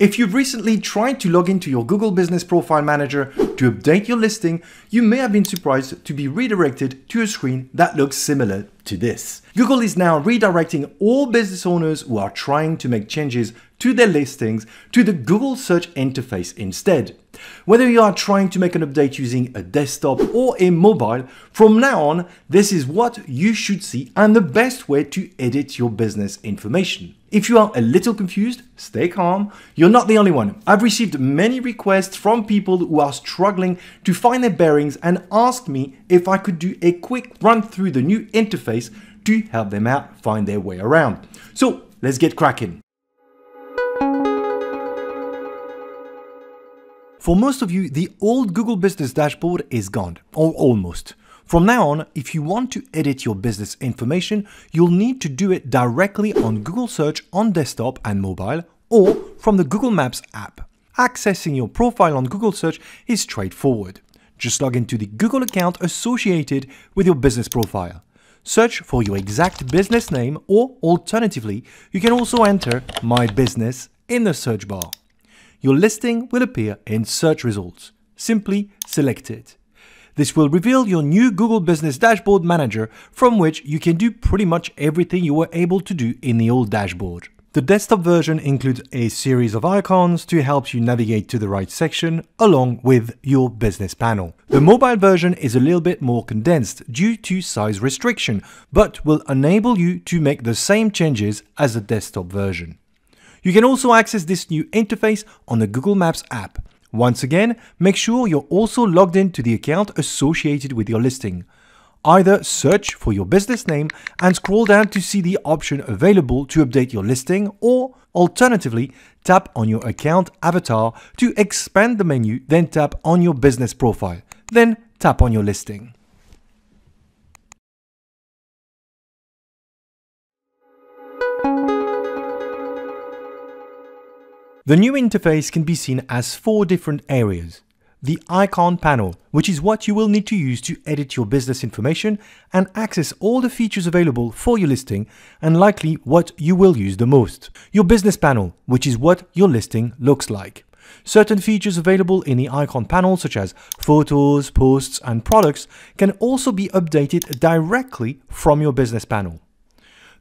If you've recently tried to log into your Google Business Profile Manager to update your listing, you may have been surprised to be redirected to a screen that looks similar to this. Google is now redirecting all business owners who are trying to make changes to their listings to the Google search interface instead. Whether you are trying to make an update using a desktop or a mobile, from now on, this is what you should see and the best way to edit your business information. If you are a little confused, stay calm. You're not the only one. I've received many requests from people who are struggling to find their bearings and asked me if I could do a quick run through the new interface to help them out find their way around. So let's get cracking. For most of you, the old Google Business dashboard is gone, or almost. From now on, if you want to edit your business information, you'll need to do it directly on Google Search on desktop and mobile, or from the Google Maps app. Accessing your profile on Google Search is straightforward. Just log into the Google account associated with your business profile. Search for your exact business name or alternatively, you can also enter My Business in the search bar your listing will appear in search results. Simply select it. This will reveal your new Google Business Dashboard Manager from which you can do pretty much everything you were able to do in the old dashboard. The desktop version includes a series of icons to help you navigate to the right section along with your business panel. The mobile version is a little bit more condensed due to size restriction, but will enable you to make the same changes as the desktop version. You can also access this new interface on the Google Maps app. Once again, make sure you're also logged in to the account associated with your listing. Either search for your business name and scroll down to see the option available to update your listing or alternatively tap on your account avatar to expand the menu then tap on your business profile, then tap on your listing. The new interface can be seen as four different areas. The icon panel, which is what you will need to use to edit your business information and access all the features available for your listing and likely what you will use the most. Your business panel, which is what your listing looks like. Certain features available in the icon panel, such as photos, posts, and products, can also be updated directly from your business panel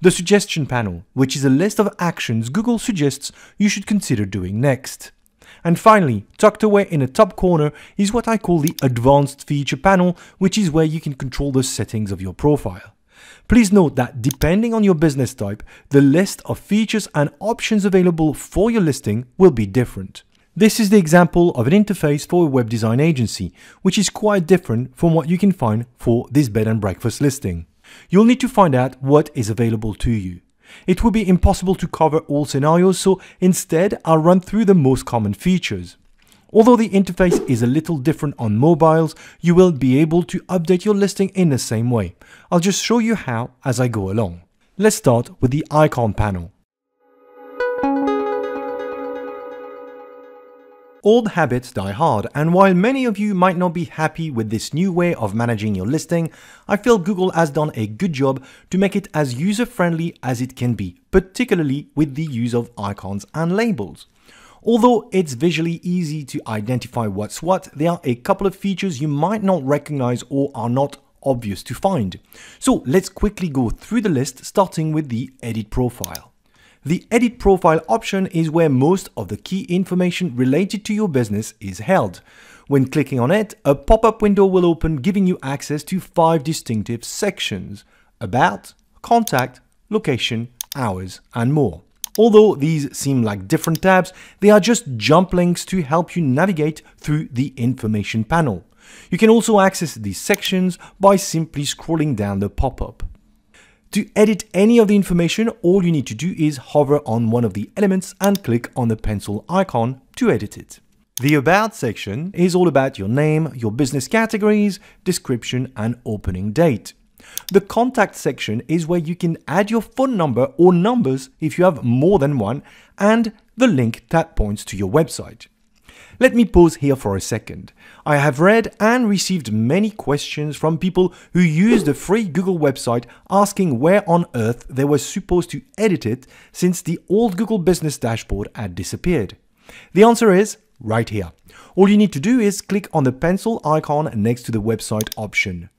the suggestion panel, which is a list of actions Google suggests you should consider doing next. And finally, tucked away in the top corner is what I call the Advanced Feature panel, which is where you can control the settings of your profile. Please note that depending on your business type, the list of features and options available for your listing will be different. This is the example of an interface for a web design agency, which is quite different from what you can find for this bed and breakfast listing. You'll need to find out what is available to you. It would be impossible to cover all scenarios, so instead I'll run through the most common features. Although the interface is a little different on mobiles, you will be able to update your listing in the same way. I'll just show you how as I go along. Let's start with the icon panel. Old habits die hard, and while many of you might not be happy with this new way of managing your listing, I feel Google has done a good job to make it as user-friendly as it can be, particularly with the use of icons and labels. Although it's visually easy to identify what's what, there are a couple of features you might not recognize or are not obvious to find. So let's quickly go through the list, starting with the Edit Profile. The Edit Profile option is where most of the key information related to your business is held. When clicking on it, a pop-up window will open giving you access to five distinctive sections – About, Contact, Location, Hours and more. Although these seem like different tabs, they are just jump links to help you navigate through the information panel. You can also access these sections by simply scrolling down the pop-up. To edit any of the information, all you need to do is hover on one of the elements and click on the pencil icon to edit it. The About section is all about your name, your business categories, description and opening date. The Contact section is where you can add your phone number or numbers if you have more than one and the link that points to your website. Let me pause here for a second. I have read and received many questions from people who use the free Google website asking where on earth they were supposed to edit it since the old Google Business dashboard had disappeared. The answer is right here. All you need to do is click on the pencil icon next to the website option.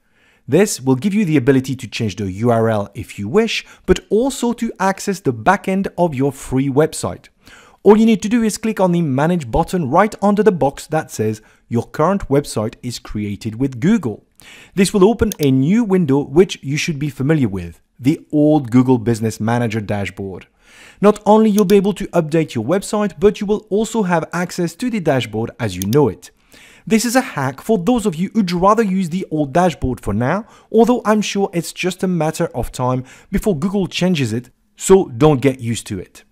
This will give you the ability to change the URL if you wish, but also to access the backend of your free website. All you need to do is click on the manage button right under the box that says your current website is created with Google. This will open a new window which you should be familiar with, the old Google Business Manager dashboard. Not only you'll be able to update your website, but you will also have access to the dashboard as you know it. This is a hack for those of you who'd rather use the old dashboard for now, although I'm sure it's just a matter of time before Google changes it, so don't get used to it.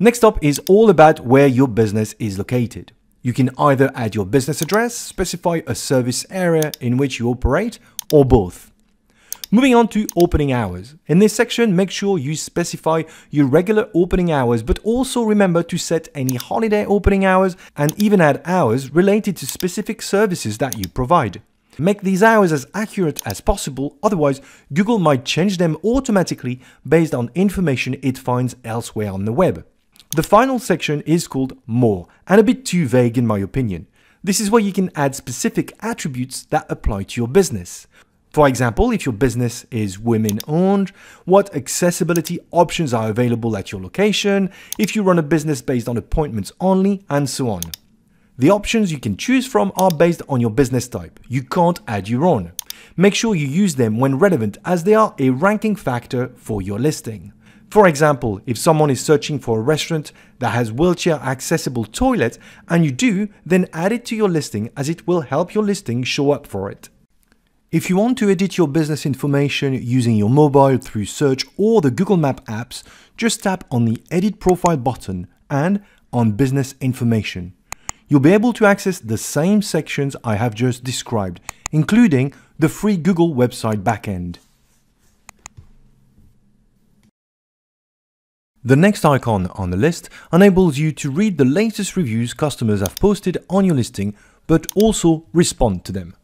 Next up is all about where your business is located. You can either add your business address, specify a service area in which you operate, or both. Moving on to opening hours. In this section, make sure you specify your regular opening hours, but also remember to set any holiday opening hours and even add hours related to specific services that you provide. Make these hours as accurate as possible, otherwise Google might change them automatically based on information it finds elsewhere on the web. The final section is called More, and a bit too vague in my opinion. This is where you can add specific attributes that apply to your business. For example, if your business is women owned, what accessibility options are available at your location, if you run a business based on appointments only, and so on. The options you can choose from are based on your business type. You can't add your own. Make sure you use them when relevant as they are a ranking factor for your listing. For example, if someone is searching for a restaurant that has wheelchair accessible toilet and you do, then add it to your listing as it will help your listing show up for it. If you want to edit your business information using your mobile through search or the Google Map apps, just tap on the Edit Profile button and on Business Information. You'll be able to access the same sections I have just described, including the free Google website backend. The next icon on the list enables you to read the latest reviews customers have posted on your listing, but also respond to them.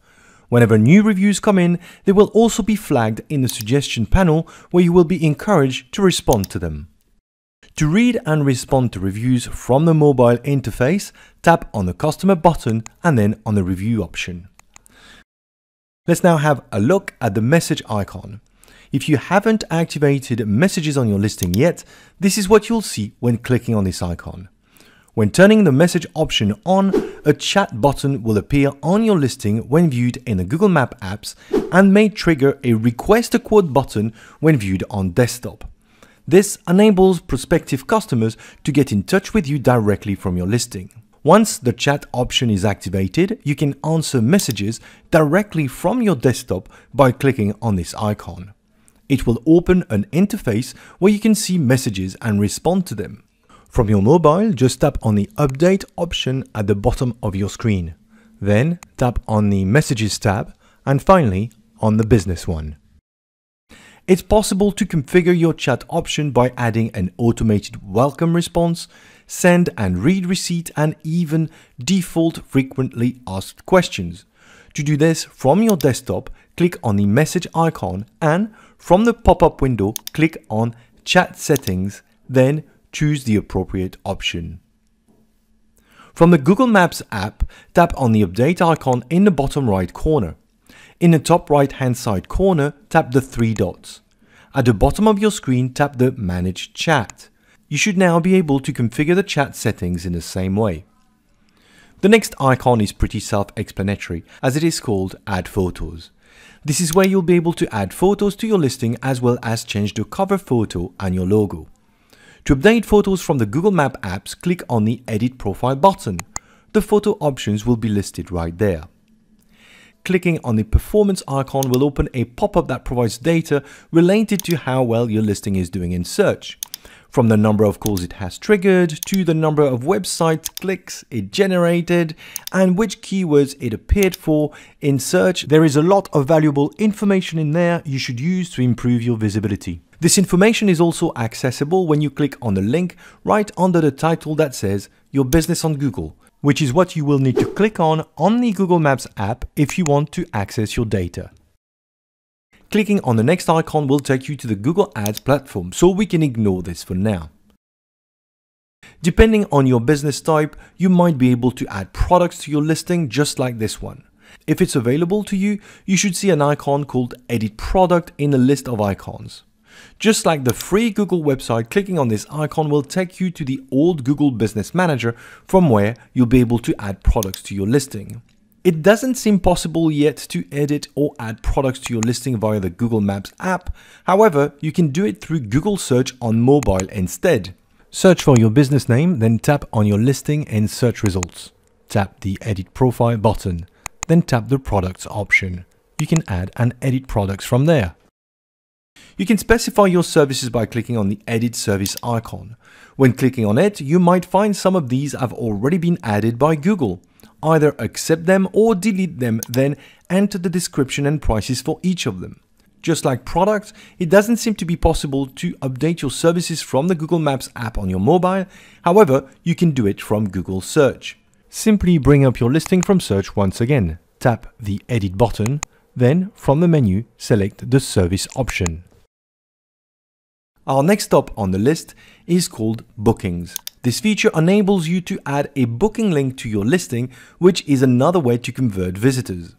Whenever new reviews come in, they will also be flagged in the suggestion panel where you will be encouraged to respond to them. To read and respond to reviews from the mobile interface, tap on the customer button and then on the review option. Let's now have a look at the message icon. If you haven't activated messages on your listing yet, this is what you'll see when clicking on this icon. When turning the message option on, a chat button will appear on your listing when viewed in the Google Map apps and may trigger a request a quote button when viewed on desktop. This enables prospective customers to get in touch with you directly from your listing. Once the chat option is activated, you can answer messages directly from your desktop by clicking on this icon. It will open an interface where you can see messages and respond to them. From your mobile, just tap on the Update option at the bottom of your screen. Then tap on the Messages tab and finally on the Business one. It's possible to configure your chat option by adding an automated welcome response, send and read receipt and even default frequently asked questions. To do this from your desktop, click on the message icon and from the pop-up window, click on Chat Settings, then choose the appropriate option. From the Google Maps app, tap on the update icon in the bottom right corner. In the top right hand side corner, tap the three dots. At the bottom of your screen, tap the Manage Chat. You should now be able to configure the chat settings in the same way. The next icon is pretty self-explanatory as it is called Add Photos. This is where you'll be able to add photos to your listing as well as change the cover photo and your logo. To update photos from the Google Map apps, click on the Edit Profile button. The photo options will be listed right there. Clicking on the performance icon will open a pop-up that provides data related to how well your listing is doing in search from the number of calls it has triggered to the number of website clicks it generated and which keywords it appeared for in search. There is a lot of valuable information in there you should use to improve your visibility. This information is also accessible when you click on the link right under the title that says Your Business on Google, which is what you will need to click on on the Google Maps app if you want to access your data. Clicking on the next icon will take you to the Google Ads platform, so we can ignore this for now. Depending on your business type, you might be able to add products to your listing just like this one. If it's available to you, you should see an icon called Edit Product in the list of icons. Just like the free Google website, clicking on this icon will take you to the old Google Business Manager from where you'll be able to add products to your listing. It doesn't seem possible yet to edit or add products to your listing via the Google Maps app. However, you can do it through Google search on mobile instead. Search for your business name, then tap on your listing and search results. Tap the edit profile button, then tap the products option. You can add and edit products from there. You can specify your services by clicking on the Edit Service icon. When clicking on it, you might find some of these have already been added by Google. Either accept them or delete them, then enter the description and prices for each of them. Just like products, it doesn't seem to be possible to update your services from the Google Maps app on your mobile, however, you can do it from Google Search. Simply bring up your listing from search once again, tap the Edit button, then from the menu select the service option. Our next stop on the list is called Bookings. This feature enables you to add a booking link to your listing, which is another way to convert visitors.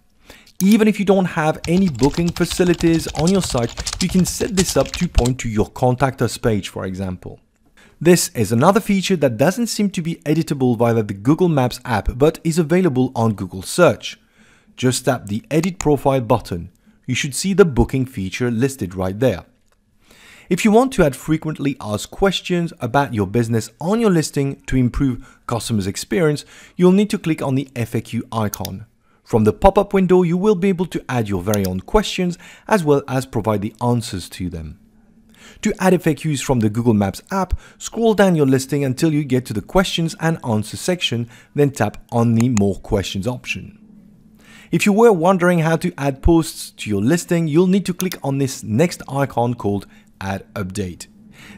Even if you don't have any booking facilities on your site, you can set this up to point to your contact us page, for example. This is another feature that doesn't seem to be editable via the Google Maps app, but is available on Google Search. Just tap the Edit Profile button. You should see the booking feature listed right there. If you want to add frequently asked questions about your business on your listing to improve customers' experience, you'll need to click on the FAQ icon. From the pop-up window, you will be able to add your very own questions as well as provide the answers to them. To add FAQs from the Google Maps app, scroll down your listing until you get to the questions and answers section, then tap on the more questions option. If you were wondering how to add posts to your listing, you'll need to click on this next icon called Add Update.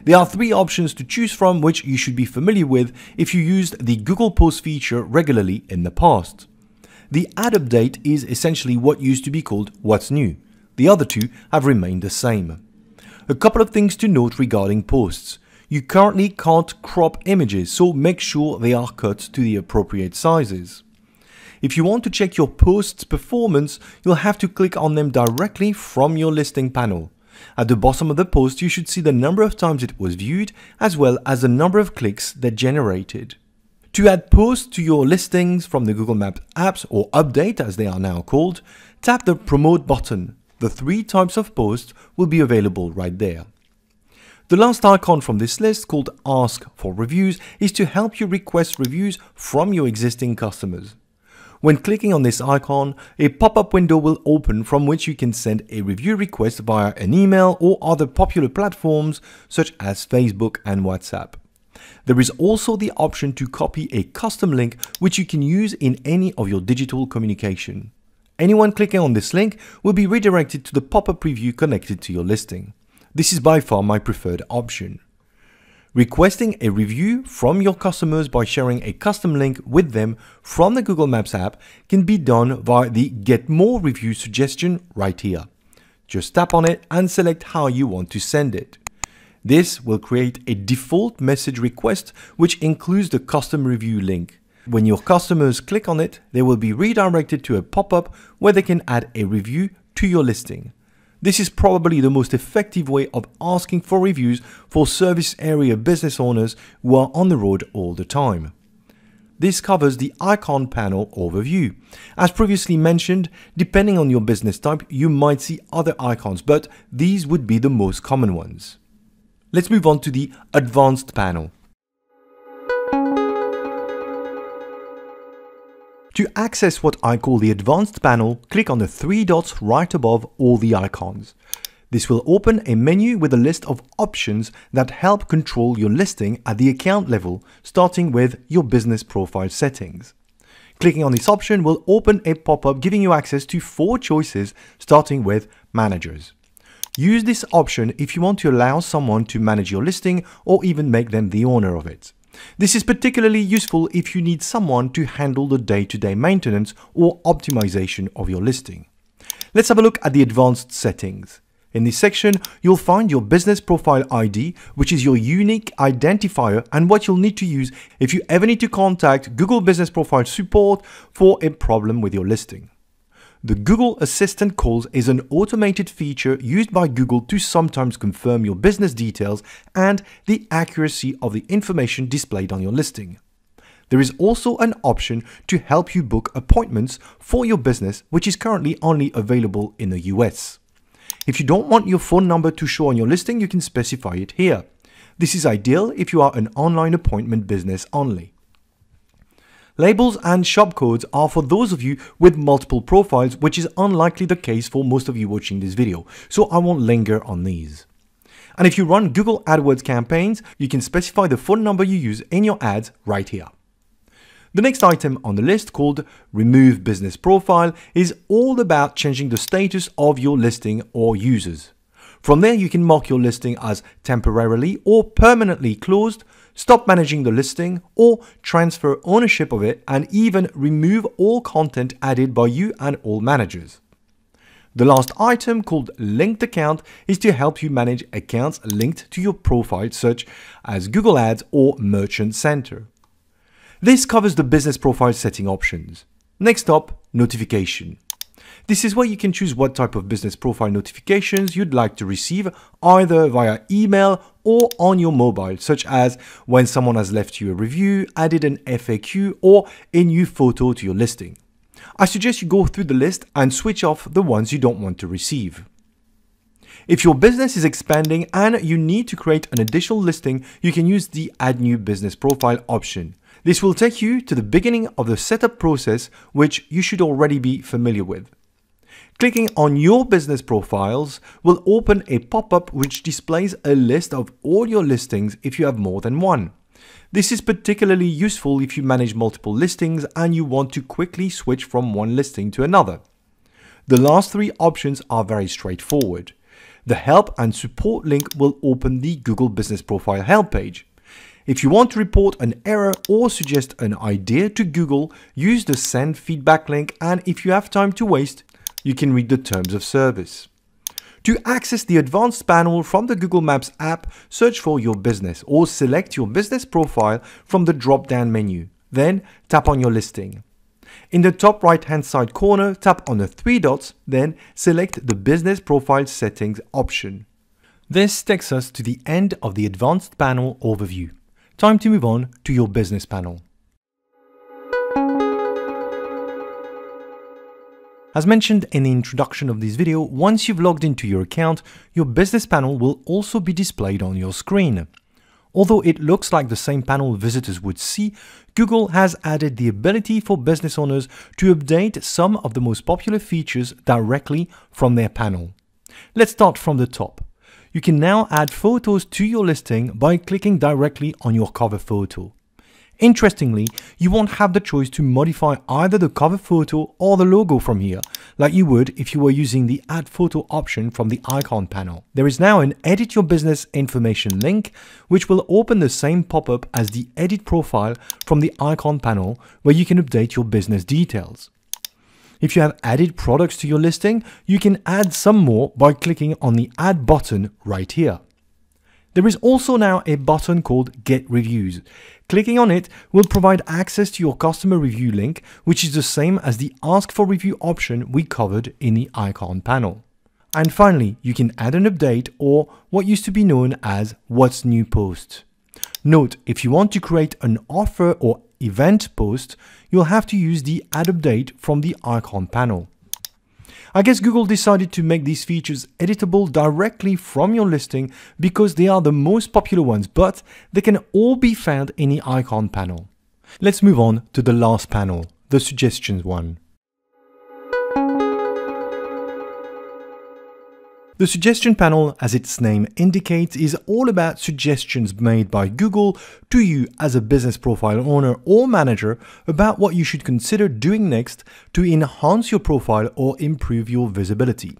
There are three options to choose from which you should be familiar with if you used the Google Post feature regularly in the past. The Add Update is essentially what used to be called What's New. The other two have remained the same. A couple of things to note regarding posts. You currently can't crop images, so make sure they are cut to the appropriate sizes. If you want to check your post's performance, you'll have to click on them directly from your listing panel. At the bottom of the post you should see the number of times it was viewed as well as the number of clicks that generated. To add posts to your listings from the Google Maps apps or update as they are now called, tap the promote button. The three types of posts will be available right there. The last icon from this list called ask for reviews is to help you request reviews from your existing customers. When clicking on this icon, a pop-up window will open from which you can send a review request via an email or other popular platforms such as Facebook and WhatsApp. There is also the option to copy a custom link which you can use in any of your digital communication. Anyone clicking on this link will be redirected to the pop-up preview connected to your listing. This is by far my preferred option. Requesting a review from your customers by sharing a custom link with them from the Google Maps app can be done via the Get More Review suggestion right here. Just tap on it and select how you want to send it. This will create a default message request which includes the custom review link. When your customers click on it, they will be redirected to a pop-up where they can add a review to your listing. This is probably the most effective way of asking for reviews for service area business owners who are on the road all the time. This covers the icon panel overview. As previously mentioned, depending on your business type, you might see other icons, but these would be the most common ones. Let's move on to the advanced panel. To access what I call the advanced panel, click on the three dots right above all the icons. This will open a menu with a list of options that help control your listing at the account level, starting with your business profile settings. Clicking on this option will open a pop-up giving you access to four choices, starting with managers. Use this option if you want to allow someone to manage your listing or even make them the owner of it. This is particularly useful if you need someone to handle the day-to-day -day maintenance or optimization of your listing. Let's have a look at the advanced settings. In this section, you'll find your business profile ID, which is your unique identifier and what you'll need to use if you ever need to contact Google Business Profile support for a problem with your listing. The Google Assistant Calls is an automated feature used by Google to sometimes confirm your business details and the accuracy of the information displayed on your listing. There is also an option to help you book appointments for your business, which is currently only available in the US. If you don't want your phone number to show on your listing, you can specify it here. This is ideal if you are an online appointment business only. Labels and shop codes are for those of you with multiple profiles, which is unlikely the case for most of you watching this video, so I won't linger on these. And if you run Google AdWords campaigns, you can specify the phone number you use in your ads right here. The next item on the list called Remove Business Profile is all about changing the status of your listing or users. From there, you can mark your listing as temporarily or permanently closed stop managing the listing, or transfer ownership of it and even remove all content added by you and all managers. The last item called linked account is to help you manage accounts linked to your profile such as Google Ads or Merchant Center. This covers the business profile setting options. Next up, notification. This is where you can choose what type of business profile notifications you'd like to receive, either via email or on your mobile, such as when someone has left you a review, added an FAQ, or a new photo to your listing. I suggest you go through the list and switch off the ones you don't want to receive. If your business is expanding and you need to create an additional listing, you can use the Add New Business Profile option. This will take you to the beginning of the setup process, which you should already be familiar with. Clicking on your business profiles will open a pop-up which displays a list of all your listings if you have more than one. This is particularly useful if you manage multiple listings and you want to quickly switch from one listing to another. The last three options are very straightforward. The help and support link will open the Google Business Profile help page. If you want to report an error or suggest an idea to Google, use the send feedback link and if you have time to waste, you can read the terms of service. To access the advanced panel from the Google Maps app, search for your business or select your business profile from the drop-down menu. Then tap on your listing. In the top right hand side corner, tap on the three dots, then select the Business Profile Settings option. This takes us to the end of the Advanced Panel overview. Time to move on to your Business Panel. As mentioned in the introduction of this video, once you've logged into your account, your business panel will also be displayed on your screen. Although it looks like the same panel visitors would see, Google has added the ability for business owners to update some of the most popular features directly from their panel. Let's start from the top. You can now add photos to your listing by clicking directly on your cover photo. Interestingly, you won't have the choice to modify either the cover photo or the logo from here, like you would if you were using the add photo option from the icon panel. There is now an edit your business information link, which will open the same pop-up as the edit profile from the icon panel where you can update your business details. If you have added products to your listing, you can add some more by clicking on the add button right here. There is also now a button called Get Reviews. Clicking on it will provide access to your customer review link, which is the same as the ask for review option we covered in the icon panel. And finally, you can add an update or what used to be known as what's new post. Note, if you want to create an offer or event post, you'll have to use the add update from the icon panel. I guess Google decided to make these features editable directly from your listing because they are the most popular ones, but they can all be found in the icon panel. Let's move on to the last panel, the suggestions one. The suggestion panel, as its name indicates, is all about suggestions made by Google to you as a business profile owner or manager about what you should consider doing next to enhance your profile or improve your visibility.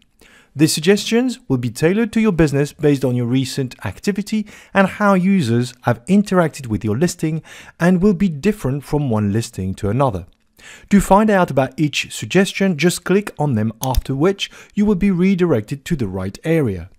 The suggestions will be tailored to your business based on your recent activity and how users have interacted with your listing and will be different from one listing to another. To find out about each suggestion, just click on them after which you will be redirected to the right area.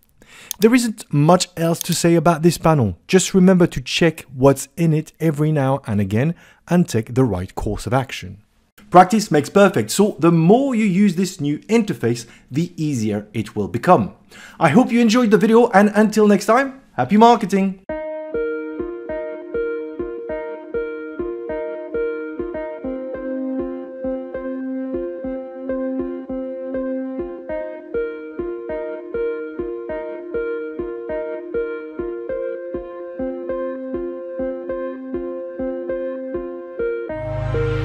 There isn't much else to say about this panel, just remember to check what's in it every now and again and take the right course of action. Practice makes perfect, so the more you use this new interface, the easier it will become. I hope you enjoyed the video and until next time, happy marketing!